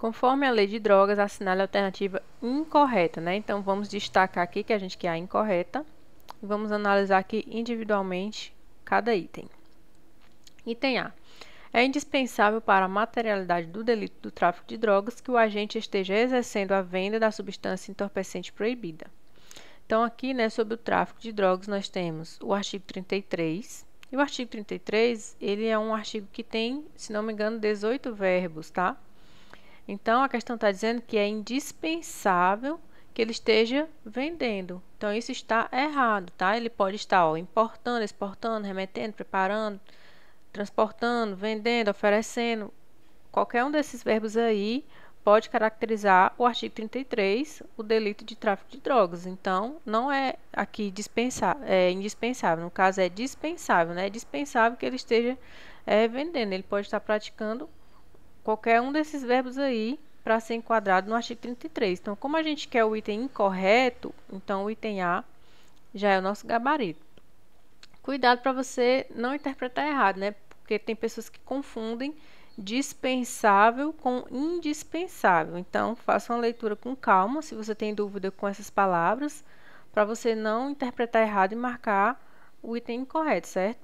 Conforme a lei de drogas, assinale a alternativa incorreta, né? Então, vamos destacar aqui que a gente quer a incorreta. vamos analisar aqui individualmente cada item. Item A. É indispensável para a materialidade do delito do tráfico de drogas que o agente esteja exercendo a venda da substância entorpecente proibida. Então, aqui, né, sobre o tráfico de drogas, nós temos o artigo 33. E o artigo 33, ele é um artigo que tem, se não me engano, 18 verbos, tá? Então, a questão está dizendo que é indispensável que ele esteja vendendo. Então, isso está errado, tá? Ele pode estar ó, importando, exportando, remetendo, preparando, transportando, vendendo, oferecendo. Qualquer um desses verbos aí pode caracterizar o artigo 33, o delito de tráfico de drogas. Então, não é aqui dispensável, é indispensável. No caso, é dispensável, né? É dispensável que ele esteja é, vendendo. Ele pode estar praticando qualquer um desses verbos aí para ser enquadrado no artigo 33. Então, como a gente quer o item incorreto, então o item A já é o nosso gabarito. Cuidado para você não interpretar errado, né? Porque tem pessoas que confundem dispensável com indispensável. Então, faça uma leitura com calma, se você tem dúvida com essas palavras, para você não interpretar errado e marcar o item incorreto, certo?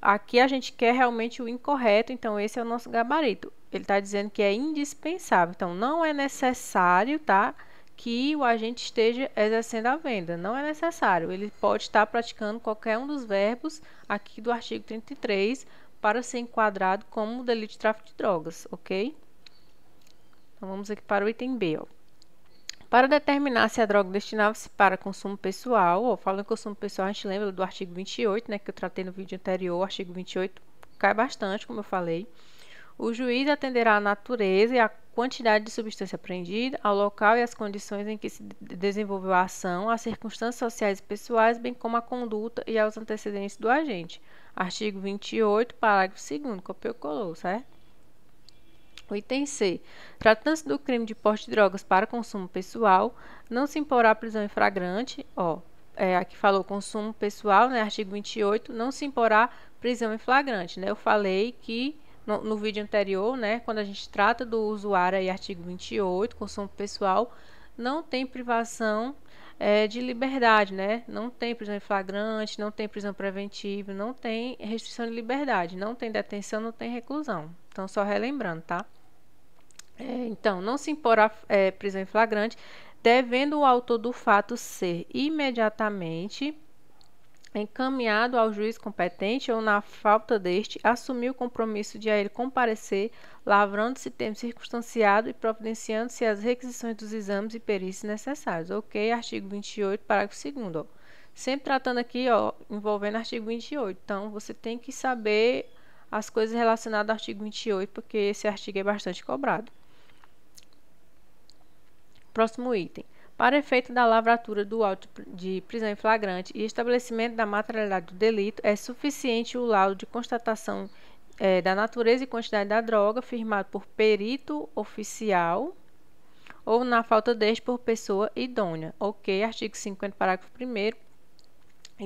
Aqui a gente quer realmente o incorreto, então esse é o nosso gabarito. Ele está dizendo que é indispensável. Então, não é necessário, tá? Que o agente esteja exercendo a venda. Não é necessário. Ele pode estar tá praticando qualquer um dos verbos aqui do artigo 33 para ser enquadrado como delito de tráfico de drogas, ok? Então, vamos aqui para o item B, ó. Para determinar se a droga destinava-se para consumo pessoal, ou falando em consumo pessoal, a gente lembra do artigo 28, né, que eu tratei no vídeo anterior, o artigo 28 cai bastante, como eu falei. O juiz atenderá à natureza e à quantidade de substância apreendida, ao local e às condições em que se desenvolveu a ação, às circunstâncias sociais e pessoais, bem como à conduta e aos antecedentes do agente. Artigo 28, parágrafo 2 copiou e colou, certo? item C. Tratando-se do crime de porte de drogas para consumo pessoal, não se imporá prisão em flagrante, ó, é, aqui falou consumo pessoal, né, artigo 28, não se imporá prisão em flagrante, né? Eu falei que no, no, vídeo anterior, né, quando a gente trata do usuário e artigo 28, consumo pessoal, não tem privação é, de liberdade, né? Não tem prisão em flagrante, não tem prisão preventiva, não tem restrição de liberdade, não tem detenção, não tem reclusão. Então, só relembrando, tá? É, então, não se imporá é, prisão em flagrante, devendo o autor do fato ser imediatamente encaminhado ao juiz competente ou na falta deste, assumiu o compromisso de a ele comparecer, lavrando-se tempo circunstanciado e providenciando-se as requisições dos exames e perícias necessários. Ok, artigo 28, parágrafo 2 Sempre tratando aqui, ó, envolvendo artigo 28. Então, você tem que saber as coisas relacionadas ao artigo 28, porque esse artigo é bastante cobrado. Próximo item. Para efeito da lavratura do auto de prisão em flagrante e estabelecimento da materialidade do delito, é suficiente o laudo de constatação é, da natureza e quantidade da droga firmado por perito oficial ou, na falta deste, por pessoa idônea. Ok, artigo 50, parágrafo 1.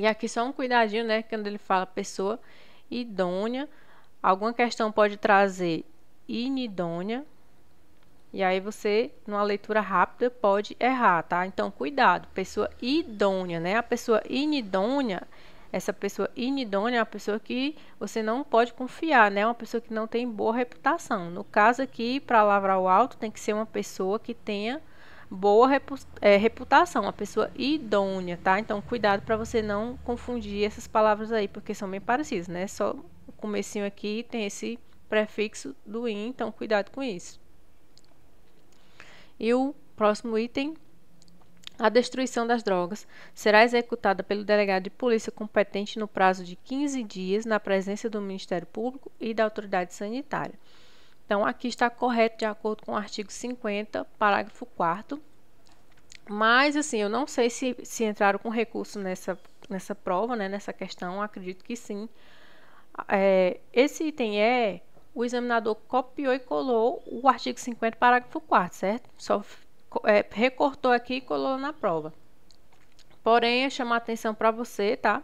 E aqui só um cuidadinho, né? Quando ele fala pessoa idônea, alguma questão pode trazer inidônea e aí você, numa leitura rápida, pode errar, tá? Então, cuidado, pessoa idônea, né? A pessoa inidônea, essa pessoa inidônea é uma pessoa que você não pode confiar, né? É uma pessoa que não tem boa reputação. No caso aqui, para lavrar o alto, tem que ser uma pessoa que tenha boa é, reputação, uma pessoa idônea, tá? Então, cuidado para você não confundir essas palavras aí, porque são bem parecidas, né? Só o comecinho aqui tem esse prefixo do in, então cuidado com isso. E o próximo item, a destruição das drogas será executada pelo delegado de polícia competente no prazo de 15 dias, na presença do Ministério Público e da autoridade sanitária. Então, aqui está correto de acordo com o artigo 50, parágrafo 4. Mas, assim, eu não sei se, se entraram com recurso nessa, nessa prova, né, nessa questão, acredito que sim. É, esse item é o examinador copiou e colou o artigo 50, parágrafo 4, certo? Só é, recortou aqui e colou na prova. Porém, eu chamo a atenção para você, tá?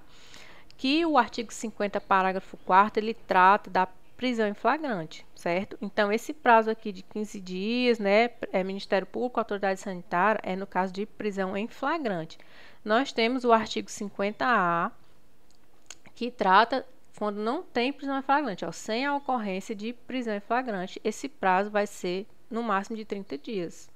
Que o artigo 50, parágrafo 4, ele trata da prisão em flagrante, certo? Então, esse prazo aqui de 15 dias, né, é Ministério Público, Autoridade Sanitária, é no caso de prisão em flagrante. Nós temos o artigo 50A, que trata quando não tem prisão em flagrante, ó, é sem a ocorrência de prisão em flagrante, esse prazo vai ser no máximo de 30 dias.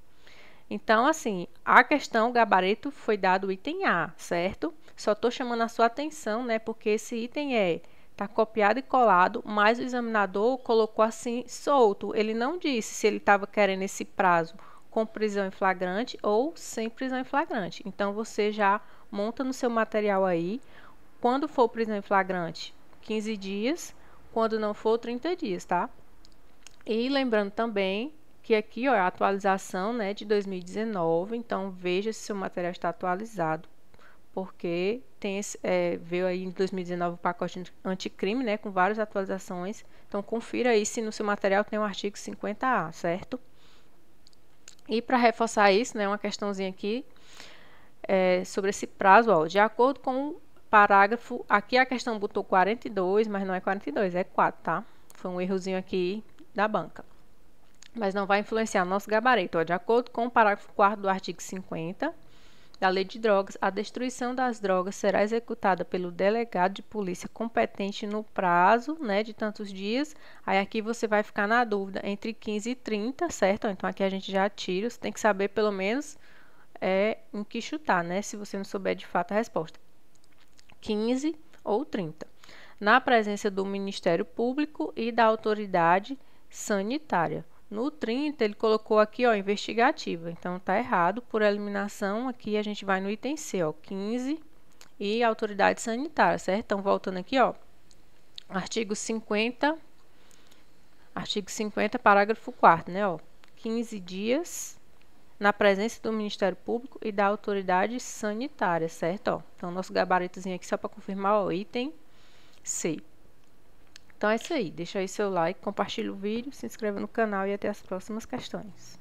Então, assim, a questão gabarito foi dado o item A, certo? Só estou chamando a sua atenção, né? Porque esse item é tá copiado e colado, mas o examinador colocou assim solto. Ele não disse se ele estava querendo esse prazo com prisão em flagrante ou sem prisão em flagrante. Então, você já monta no seu material aí. Quando for prisão em flagrante, 15 dias, quando não for 30 dias, tá? E lembrando também que aqui ó, é a atualização né, de 2019, então veja se seu material está atualizado, porque tem esse, é, veio aí em 2019 o pacote anticrime, né, com várias atualizações, então confira aí se no seu material tem o um artigo 50A, certo? E para reforçar isso, né, uma questãozinha aqui é, sobre esse prazo, ó, de acordo com parágrafo, aqui a questão botou 42, mas não é 42, é 4, tá? Foi um errozinho aqui da banca. Mas não vai influenciar nosso gabarito. Ó, de acordo com o parágrafo 4 do artigo 50 da Lei de Drogas, a destruição das drogas será executada pelo delegado de polícia competente no prazo né, de tantos dias. Aí aqui você vai ficar na dúvida entre 15 e 30, certo? Então aqui a gente já tira, você tem que saber pelo menos é, em que chutar, né? Se você não souber de fato a resposta. 15 ou 30, na presença do Ministério Público e da autoridade sanitária. No 30, ele colocou aqui, ó, investigativa. Então, tá errado. Por eliminação, aqui a gente vai no item C, ó, 15 e autoridade sanitária, certo? Então, voltando aqui, ó, artigo 50, artigo 50, parágrafo 4 né, ó, 15 dias na presença do Ministério Público e da autoridade sanitária, certo? Ó, então, nosso gabaritozinho aqui só para confirmar o item C. Então é isso aí. Deixa aí seu like, compartilha o vídeo, se inscreva no canal e até as próximas questões.